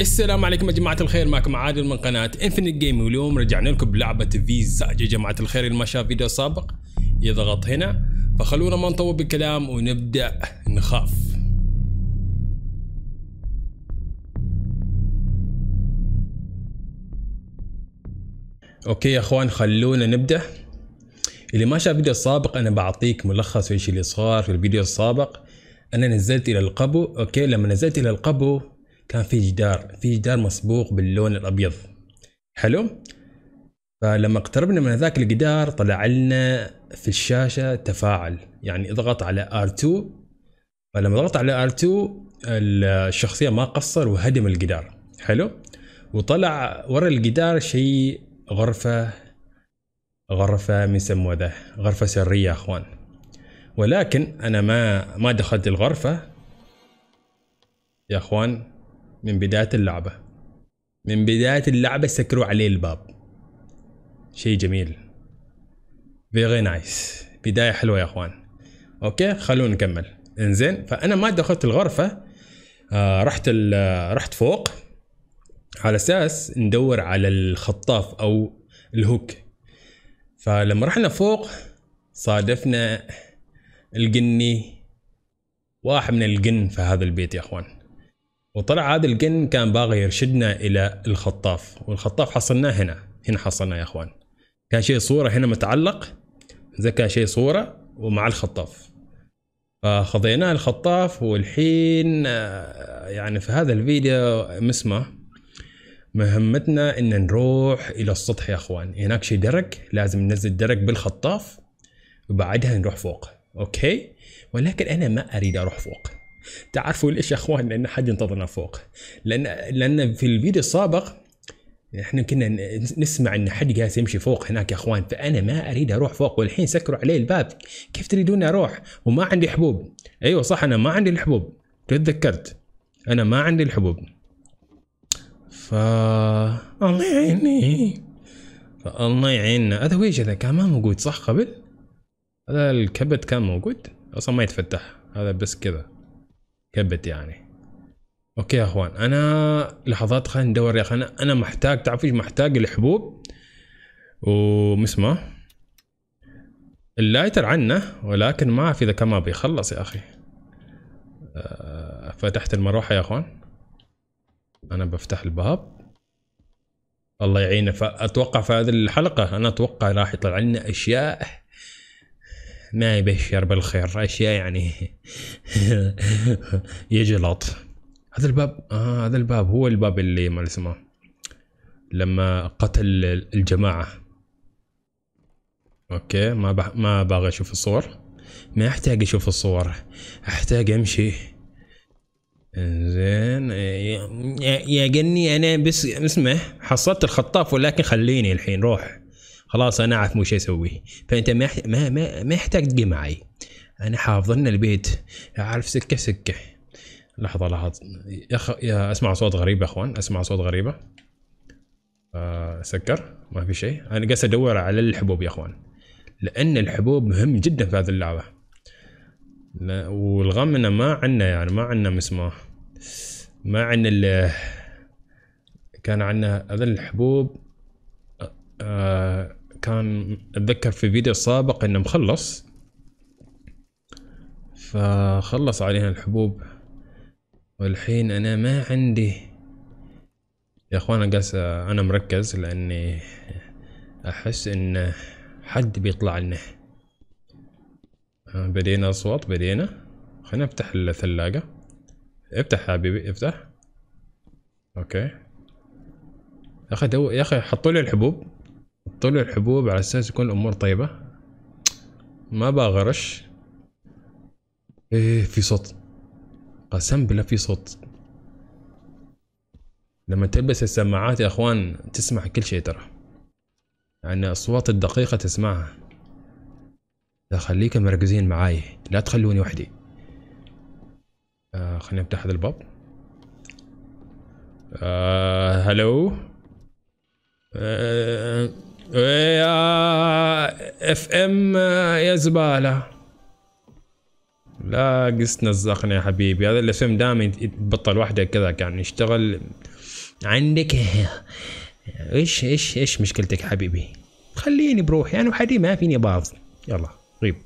السلام عليكم يا جماعة الخير معكم عادل من قناة انفنت جيم واليوم رجعنا لكم بلعبة فيزا يا جماعة الخير اللي ما شاف فيديو سابق يضغط هنا فخلونا ما نطول بالكلام ونبدأ نخاف اوكي يا اخوان خلونا نبدأ اللي ما شاف فيديو سابق انا بعطيك ملخص ايش اللي صار في الفيديو السابق انا نزلت الى القبو اوكي لما نزلت الى القبو كان في جدار في جدار مسبوق باللون الابيض حلو فلما اقتربنا من هذاك الجدار طلع لنا في الشاشه تفاعل يعني اضغط علي ار R2 فلما ضغط علي ار R2 الشخصيه ما قصر وهدم الجدار حلو وطلع ورا الجدار شيء غرفه غرفه من ذا غرفه سريه يا اخوان ولكن انا ما ما دخلت الغرفه يا اخوان من بداية اللعبة من بداية اللعبة سكروا عليه الباب شيء جميل فيري نايس بداية حلوة يا اخوان اوكي خلونا نكمل انزين فانا ما دخلت الغرفة آه رحت آه، رحت فوق على اساس ندور على الخطاف او الهوك فلما رحنا فوق صادفنا الجني واحد من الجن في هذا البيت يا اخوان وطلع هذا الجن كان باغي يرشدنا الى الخطاف والخطاف حصلناه هنا هنا حصلناه يا اخوان كان شيء صوره هنا متعلق زي كان شيء صوره ومع الخطاف فخذيناه الخطاف والحين آه، يعني في هذا الفيديو مسمى مهمتنا ان نروح الى السطح يا اخوان هناك شيء درك لازم ننزل درك بالخطاف وبعدها نروح فوق اوكي ولكن انا ما اريد اروح فوق تعرفوا ليش يا اخوان لان حد ينتظرنا فوق لان لان في الفيديو السابق احنا كنا نسمع ان حد جالس يمشي فوق هناك يا اخوان فانا ما اريد اروح فوق والحين سكروا علي الباب كيف تريدوني اروح وما عندي حبوب ايوه صح انا ما عندي الحبوب تذكرت انا ما عندي الحبوب ف الله يعيني الله يعيننا هذا ويش هذا كان ما موجود صح قبل هذا الكبت كان موجود اصلا ما يتفتح هذا بس كذا كبت يعني اوكي يا اخوان انا لحظات خلينا ندور يا اخي انا انا محتاج تعرف ايش محتاج الحبوب ومسمه اللايتر عنا ولكن ما اعرف اذا كان ما بيخلص يا اخي آه، فتحت المروحه يا اخوان انا بفتح الباب الله يعينه فاتوقع في هذه الحلقه انا اتوقع راح يطلع لنا اشياء ما يبشر بالخير اشياء يعني يجلط هذا الباب آه هذا الباب هو الباب اللي ما اسمه لما قتل الجماعه اوكي ما بح... ما باغي اشوف الصور ما احتاج اشوف الصور احتاج امشي زين يا جني انا بس اسمه حصلت الخطاف ولكن خليني الحين روح خلاص انا اعرف مو شيء اسويه فانت ما ما ما, يحتاج تجي معي انا حافظ لنا البيت اعرف سكه سكه لحظه لحظه يا, خ... يا اسمع صوت غريب يا اخوان اسمع صوت غريبه آه، سكر ما في شيء انا قاعد ادور على الحبوب يا اخوان لان الحبوب مهم جدا في هذه اللعبه لا والغم انه ما عندنا يعني ما عندنا مسماه ما عندنا ال كان عندنا هذا الحبوب آه، كان اتذكر في فيديو سابق انه مخلص فخلص علينا الحبوب والحين انا ما عندي يا اخوان انا انا مركز لاني احس ان حد بيطلع لنا آه، بدينا اصوات بدينا خلينا افتح الثلاجة افتح حبيبي افتح اوكي يا اخي دو... يا اخي حطوا لي الحبوب طلع الحبوب على اساس يكون الامور طيبه ما بغرش ايه في صوت قسم بالله في صوت لما تلبس السماعات يا اخوان تسمع كل شيء ترى يعني الاصوات الدقيقه تسمعها لا خليكم مركزين معاي لا تخلوني وحدي آه خليني افتح هذا الباب آه هلو آه يا اف ام يا زباله لا قس نزقني يا حبيبي هذا الاف ام دائما يتبطل وحده كذا يعني يشتغل عندك ايش ايش ايش مشكلتك حبيبي خليني بروحي يعني انا وحدي ما فيني باظ يلا غيب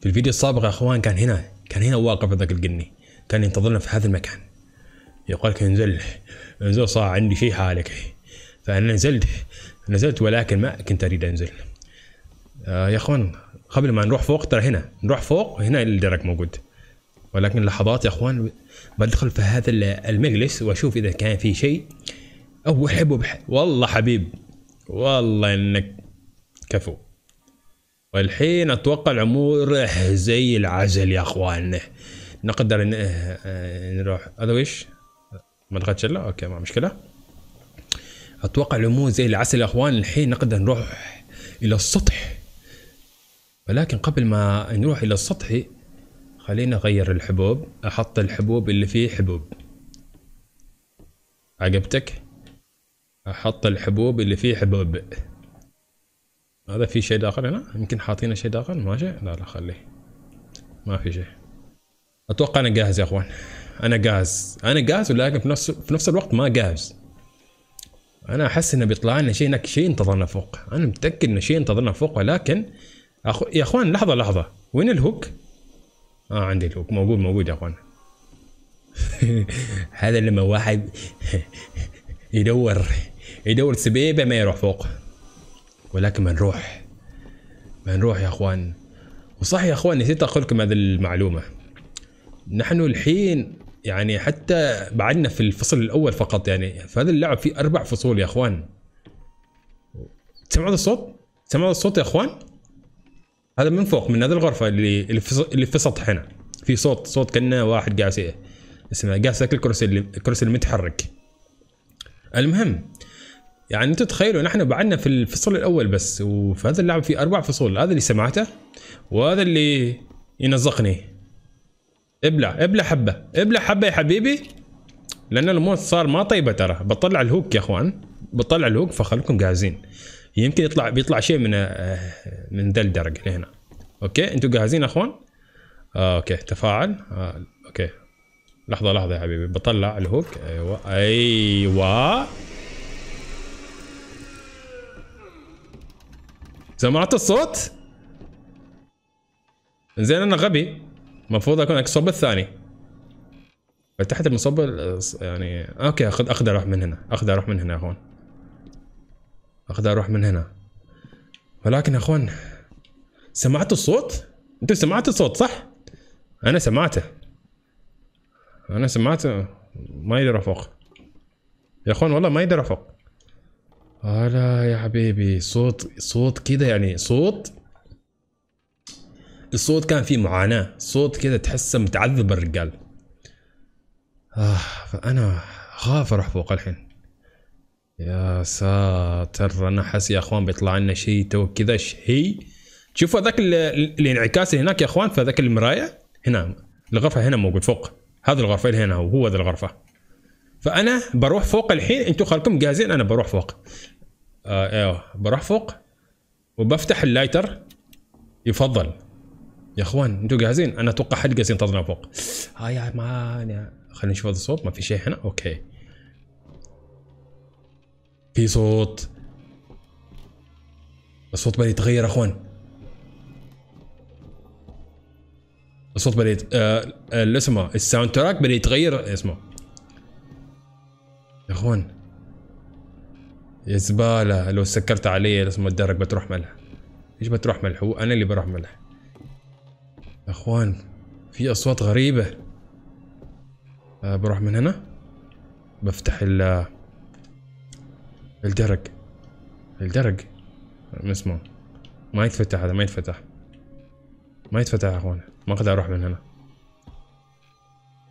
في الفيديو السابق يا اخوان كان هنا كان هنا واقف ذاك القني كان ينتظرنا في هذا المكان يقول لك انزل انزل صار عندي شيء حالك فانا نزلت نزلت ولكن ما كنت اريد انزل آه يا اخوان قبل ما نروح فوق ترى هنا نروح فوق هنا الدرك موجود ولكن لحظات يا اخوان بدخل في هذا المجلس واشوف اذا كان في شيء او احبه بح... والله حبيب والله انك كفو والحين اتوقع الامور زي العزل يا اخوان نقدر آه، آه، نروح هذا وش؟ دخلتش الا اوكي ما مشكلة اتوقع الامور زي العسل يا اخوان الحين نقدر نروح الى السطح ولكن قبل ما نروح الى السطح خلينا اغير الحبوب احط الحبوب اللي فيه حبوب عجبتك احط الحبوب اللي فيه حبوب هذا في شيء داخل هنا يمكن حاطين شيء داخل ماشي لا لا خليه ما في شيء اتوقع انا جاهز يا اخوان انا جاهز انا جاهز ولكن في نفس في نفس الوقت ما جاهز انا احس انه بيطلع لنا شيء انك شيء انتظرنا فوق انا متاكد انه شيء انتظرنا فوق ولكن أخو... يا اخوان لحظه لحظه وين الهوك اه عندي الهوك موجود موجود يا اخوان هذا لما واحد يدور يدور سبيبه ما يروح فوق ولكن ما نروح ما نروح يا اخوان وصح يا اخوان نسيت اقول لكم هذه المعلومه نحن الحين يعني حتى بعدنا في الفصل الاول فقط يعني فهذا اللعب فيه اربع فصول يا اخوان سمعوا الصوت؟ سمعوا الصوت يا اخوان؟ هذا من فوق من هذه الغرفه اللي اللي في السطح هنا في صوت صوت كانه واحد قاعد اسمه قاعد ساكل الكرسي اللي الكرسي المتحرك المهم يعني انتم تخيلوا نحن بعدنا في الفصل الاول بس وفي هذا اللعب فيه اربع فصول هذا اللي سمعته وهذا اللي ينزقني ابلع ابلع حبه ابلع حبه يا حبيبي لان الموت صار ما طيبه ترى بطلع الهوك يا اخوان بطلع الهوك فخلكم جاهزين يمكن يطلع بيطلع شيء من آه، من ذا الدرج لهنا اوكي انتم جاهزين يا اخوان آه، اوكي تفاعل آه، اوكي لحظه لحظه يا حبيبي بطلع الهوك ايوه ايوه سمعت الصوت زين انا غبي المفروض اكون الصوب الثاني فتحت المصب يعني اوكي اخذ اقدر اروح من هنا اقدر اروح من هنا هون اقدر اروح من هنا ولكن يا اخوان سمعتوا الصوت؟ انت سمعتوا الصوت صح؟ انا سمعته انا سمعته ما يدرى افوق يا اخوان والله ما يدرى افوق لا يا حبيبي صوت صوت كذا يعني صوت الصوت كان فيه معاناه صوت كذا تحسه متعذب الرجال آه فانا خاف اروح فوق الحين يا ساتر انا حاسس يا اخوان بيطلع لنا شيء تو كذا شيء شوفوا هذاك الانعكاس اللي هناك يا اخوان في المرايه هنا الغرفه هنا موجود فوق هذه الغرفه اللي هنا وهو ذا الغرفه فانا بروح فوق الحين انتم خلكم جاهزين انا بروح فوق آه ايوه بروح فوق وبفتح اللايتر يفضل يا اخوان انتوا جاهزين؟ انا اتوقع حد جالس ينتظرنا فوق. ها آه، يا مان آه، خلينا نشوف هذا الصوت ما في شيء هنا اوكي. في صوت الصوت بدا يتغير اخوان الصوت بدا يت... آه... آه، اسمه الساوند تراك بدا يتغير اسمه يا اخوان يا زباله لو سكرت علي اسمه الدرك بتروح ملح ايش بتروح ملح هو انا اللي بروح ملح اخوان في اصوات غريبه آه، بروح من هنا بفتح ال الدرج الدرج ما اسمه ما يتفتح هذا ما يتفتح ما يتفتح يا اخوان ما اقدر اروح من هنا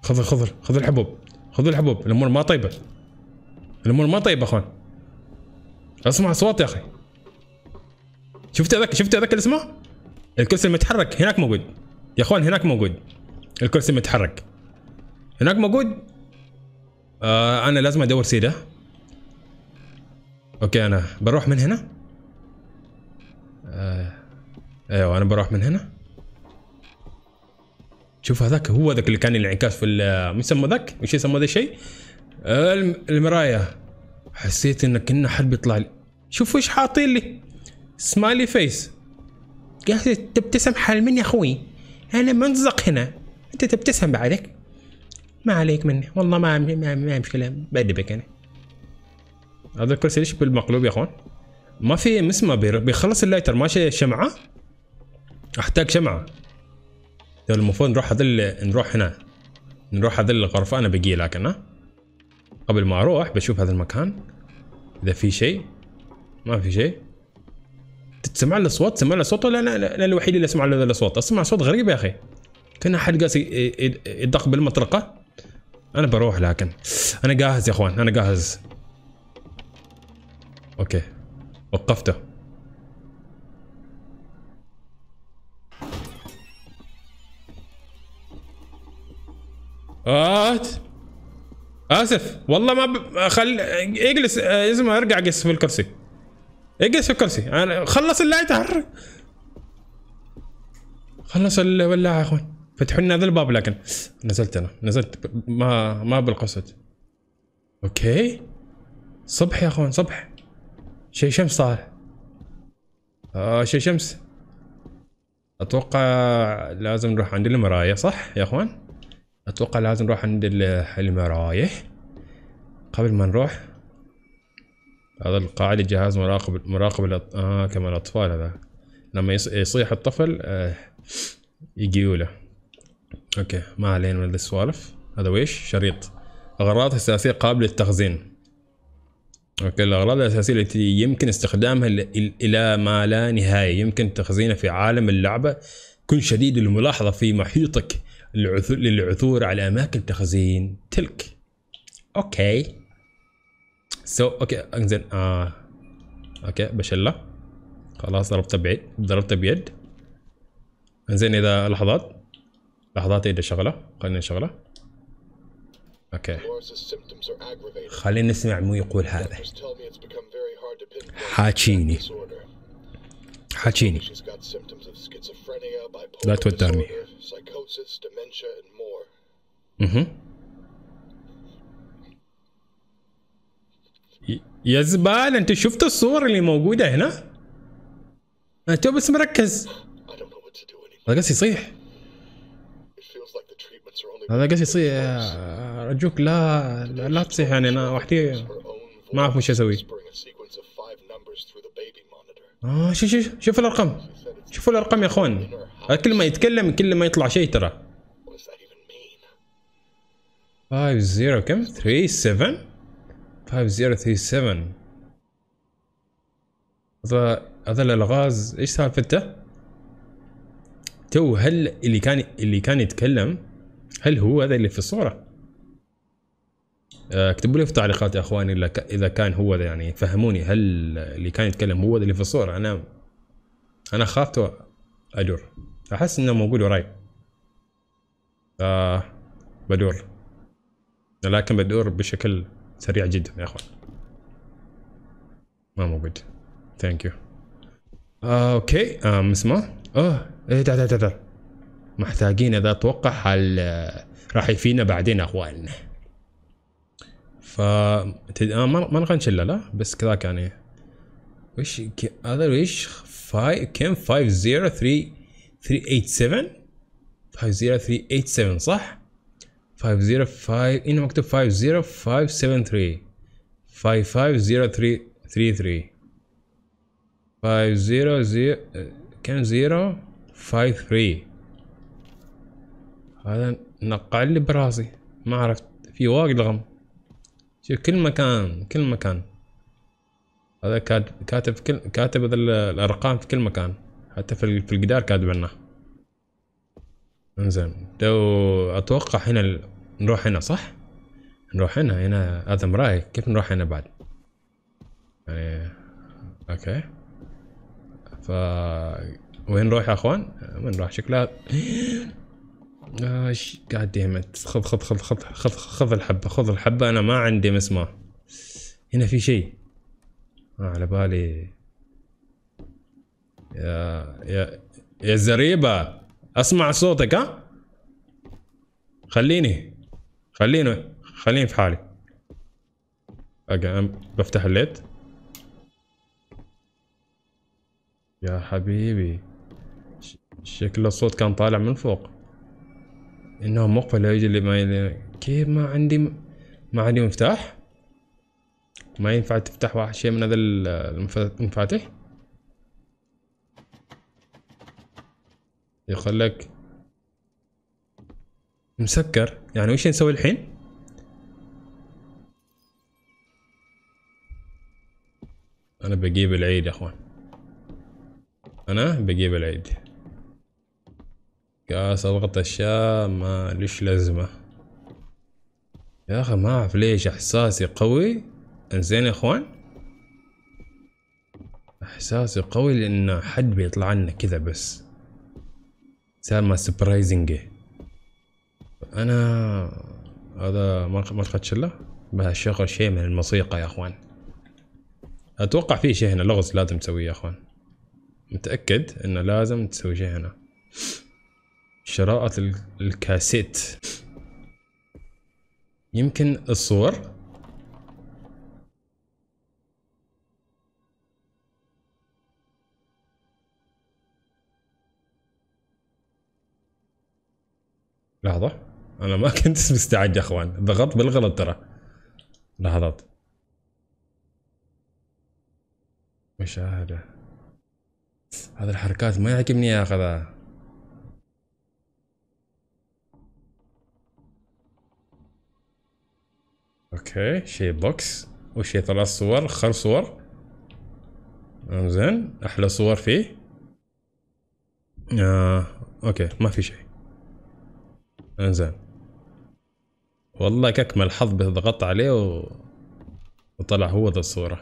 خذ خذ خذ الحبوب خذ الحبوب الامور ما طيبه الامور ما طيبه اخوان اسمع اصوات يا اخي شفت هذاك شفت هذاك اللي اسمه الكرسي المتحرك هناك موجود يا اخوان هناك موجود الكرسي متحرك هناك موجود آه انا لازم ادور سيده اوكي انا بروح من هنا آه ايوه انا بروح من هنا شوف هذاك هو ذاك اللي كان الانعكاس في آه، يسمى ذاك وش يسمى ذا الشيء المرايه حسيت ان كنا حد بيطلع لي شوف وش حاطين لي سمايلي فيس قاعد تبتسم حال من يا اخوي أنا منزق هنا أنت تبتسم بعدك ما عليك مني والله ما ما ما مشكلة بأدبك أنا هذا الكرسي ليش بالمقلوب يا أخوان ما في مسمى بيخلص اللايتر ماشي شمعة أحتاج شمعة ده المفروض نروح هذا نروح هنا نروح هذا الغرفة أنا بقي لكن ها قبل ما أروح بشوف هذا المكان إذا في شيء ما في شيء تسمع الاصوات تسمع الاصوات ولا انا انا الوحيد اللي اسمع الاصوات اسمع صوت غريب يا اخي كان حد قاس يدق بالمطرقه انا بروح لكن انا جاهز يا اخوان انا جاهز اوكي وقفته آت اسف والله ما ب... خل اجلس اسمه آه، ارجع اجلس في الكرسي اجلس في الكرسي انا خلص اللاي تحرك خلص الولاعه يا اخوان فتحوا لنا هذا الباب لكن نزلت انا نزلت ما ما بالقصد اوكي صبح يا اخوان صبح شي شمس صار آه شي شمس اتوقع لازم نروح عند المرايه صح يا اخوان اتوقع لازم نروح عند المرايه قبل ما نروح هذا القاعدة جهاز مراقب مراقب الأط... آه كمان أطفال هذا لما يص... يصيح الطفل آه يجيوا له أوكي ما علينا من السوالف هذا ويش شريط أغراض أساسية قابلة للتخزين أوكي الأغراض الأساسية التي يمكن استخدامها إلى ما لا نهاية يمكن تخزينها في عالم اللعبة كن شديد الملاحظة في محيطك للعثور على أماكن تخزين تلك أوكي سو اوكي انزين آه. اوكي بشله خلاص ضربتها بعيد ضربتها بيد انزين اذا لحظات لحظات اذا شغله خلينا نشغله اوكي خلينا نسمع مو يقول هذا حاكيني حاكيني لا توترني اها يا زبال انت شفت الصور اللي موجوده هنا؟ انت بس مركز هذا قصدي يصيح هذا قصدي يصيح ارجوك لا لا تصيح يعني انا وحدي ما اعرف وش اسوي اه شوف شوف شوف الارقام شوفوا الارقام يا اخوان كل ما يتكلم كل ما يطلع شيء ترى 5 0 كم 3 7 5037 هذا هذا الالغاز ايش سالفته؟ تو هل اللي كان اللي كان يتكلم هل هو هذا اللي في الصوره؟ اكتبوا لي في التعليقات يا اخواني اذا كان هو ذا يعني فهموني هل اللي كان يتكلم هو ذا اللي في الصوره انا انا خافت ادور احس انه موجود وراي آه بدور لكن بدور بشكل سريع جدا يا اخوان ما موجود ثانك آه، يو اوكي ام آه، اسمه اه ايه تعال تعال تعال محتاجين اذا اتوقع حل آه، راح يفينا بعدين اخوان ف آه ما نقدر نشله لا بس كذا كان يعني. وش هذا وش فاي كم 503387 50387 صح؟ 505 هنا مكتوب 50573 55033 500 كم زيرو 53 هذا نقع لي براسي ما عرفت في واقع لغم شوف كل مكان كل مكان هذا كاتب كاتب كل كاتب الارقام في كل مكان حتى في الجدار كاتب عنه انزين لو اتوقع هنا ال... نروح هنا صح؟ نروح هنا هنا هذا رايك كيف نروح هنا بعد؟ يعني اوكي ف وين نروح يا اخوان؟ وين نروح شكلها ايش قاعد ديمت خذ خذ خذ خذ خذ خذ الحبة خذ الحبة انا ما عندي مسمار هنا في شيء آه على بالي يا يا يا الزريبة اسمع صوتك ها خليني خليني خليني في حالي بفتح الليت يا حبيبي شكل الصوت كان طالع من فوق انه مقفل يجي اللي ما يلي... كيف ما عندي م... ما عندي مفتاح ما ينفع تفتح واحد شيء من هذا المفاتيح يقول لك مسكر يعني وش نسوي الحين انا بجيب العيد يا اخوان انا بجيب العيد كاس اضغط الشاة ما ليش لازمه يا اخي ما اعرف ليش احساسي قوي انزين يا اخوان احساسي قوي لان حد بيطلع لنا كذا بس صار ما سبرايزنج انا هذا خدش شله بهالشغل شيء من الموسيقى يا اخوان اتوقع في شيء هنا لغز لازم تسويه يا اخوان متاكد انه لازم تسوي شيء هنا شراءة الكاسيت يمكن الصور لحظة أنا ما كنت مستعد يا أخوان ضغطت بالغلط ترى لحظات مشاهدة هذه الحركات ما يعجبني يا أخذها اوكي شي بوكس وشي ثلاث صور خمس صور زين احلى صور فيه آه اوكي ما في شيء انزين والله ككمل الحظ بضغط ضغطت عليه و... وطلع هو ذا الصورة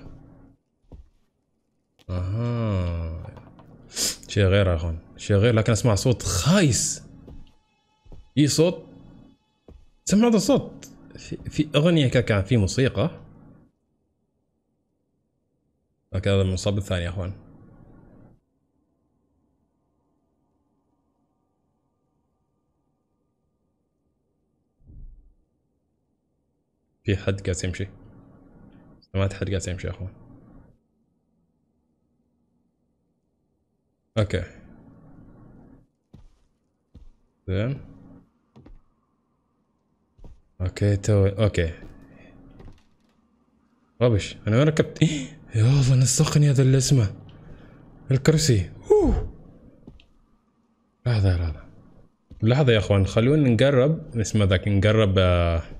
اها شي غير يا اخوان شي غير لكن اسمع صوت خايس اي صوت سمع هذا الصوت في, في اغنية كان في موسيقى لكن هذا من الثاني يا اخوان في حد قاعد يمشي سمعت حد قاعد يمشي يا اخوان اوكي زين اوكي تو اوكي ربش انا وين ركبت إيه، يا نسقني نسخني هذا اللي اسمه الكرسي اوه لحظة لحظة لحظة يا اخوان خلونا نقرب اسمه ذاك نقرب آه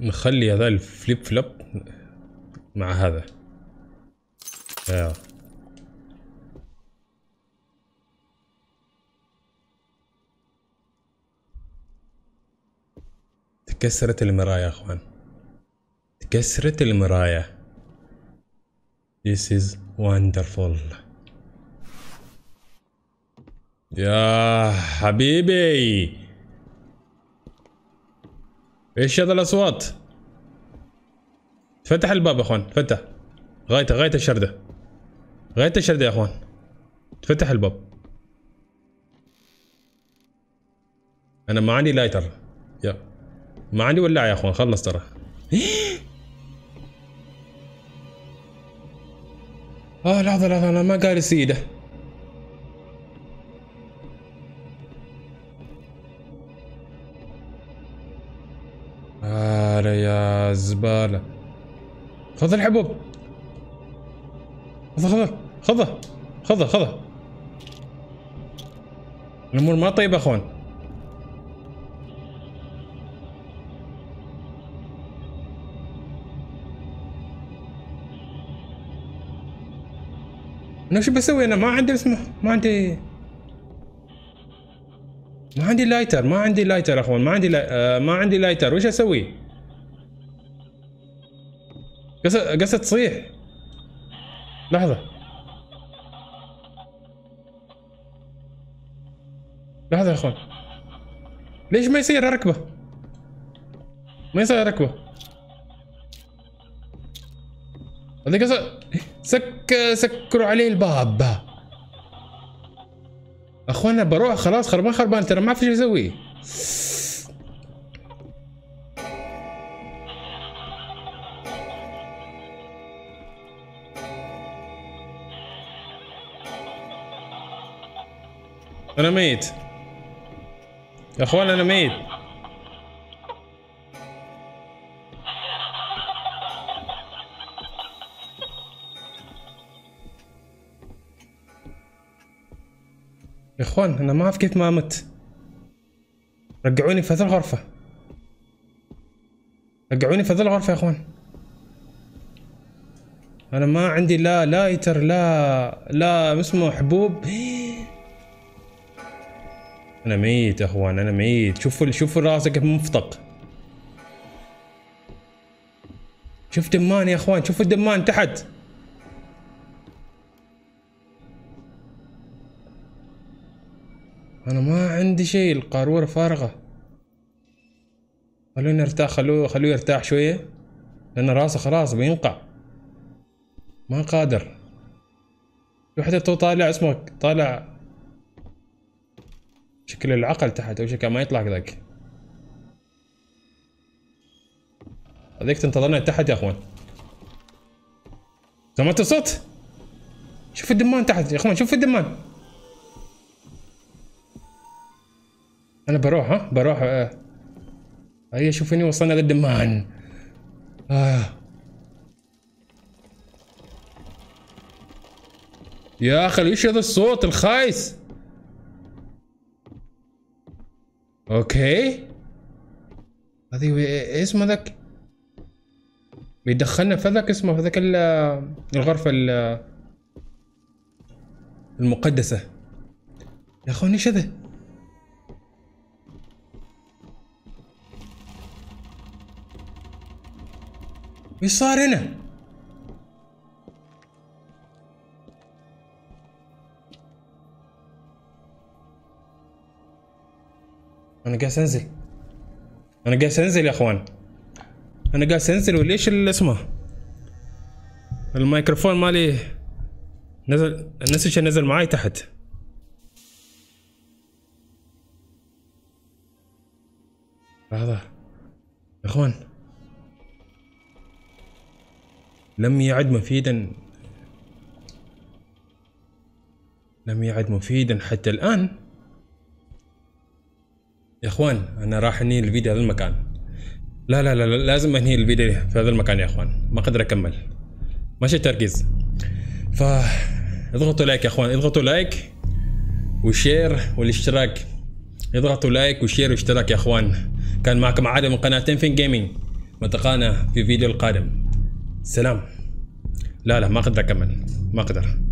نخلي هذا الفليب فلوب مع هذا آه. تكسرت المراية يا اخوان تكسرت المراية This is wonderful يا حبيبي ايش هذا الاصوات؟ فتح الباب يا اخوان فتح غايته غايته الشرده غايته الشرده يا اخوان فتح الباب انا ما عندي لايتر يا ما عندي ولاعه يا اخوان خلص ترى اه لحظه لحظه انا ما قاري سيده هذا يا زبالة خذ الحبوب خذه خذه خذه خذه خذه الامور ما طيبة اخوان انا شو بسوي انا ما عندي اسمه ما عندي ما عندي لايتر ما عندي لايتر اخوان ما عندي لا... آه ما عندي لايتر وش اسوي؟ قصد قصد تصيح لحظة لحظة يا اخوان ليش ما يصير ركبة؟ ما يصير ركبة هذه قصد سك سكروا عليه الباب اخوانا بروح خلاص خربان خربان ترى ما في شيء اسوي انا ميت يا اخوان انا ميت يا اخوان انا ما اعرف كيف ما مت رجعوني في هذه الغرفة رجعوني في هذه الغرفة يا اخوان انا ما عندي لا لايتر لا لا اسمه حبوب انا ميت يا اخوان انا ميت شوفوا شوفوا راسك كيف شوف دمان يا اخوان شوفوا الدمان تحت انا ما عندي شيء القارورة فارغة خلوني ارتاح خلوه خلوه يرتاح شوية لان راسه خلاص بينقع ما قادر وحدة تو طالع اسمك طالع شكل العقل تحت او شكل ما يطلع كذاك هذيك تنتظرنا تحت يا اخوان سمعت الصوت شوف الدمان تحت يا اخوان شوف الدمان انا بروح ها بروح آه. شوف شوفيني وصلنا للدمان آه. يا اخي ايش هذا الصوت الخايس اوكي هذه اسمه ذاك بيدخلنا في ذاك اسمه في ذاك الغرفة المقدسة يا اخوان ايش هذا؟ ايش صار هنا؟ انا قاعد انزل انا قاعد انزل يا اخوان انا قاعد انزل وليش اسمه الميكروفون مالي نزل النسج نزل معاي تحت لحظة يا اخوان لم يعد مفيدا لم يعد مفيدا حتى الآن يا اخوان انا راح انهي الفيديو هذا المكان لا لا لا, لازم انهي الفيديو في هذا المكان يا اخوان ما اقدر اكمل ماشي التركيز ف اضغطوا لايك يا اخوان اضغطوا لايك وشير والاشتراك اضغطوا لايك وشير واشتراك يا اخوان كان معكم عادل من قناه تنفين جيمنج متقانا في الفيديو القادم سلام لا لا ما اقدر اكمل ما اقدر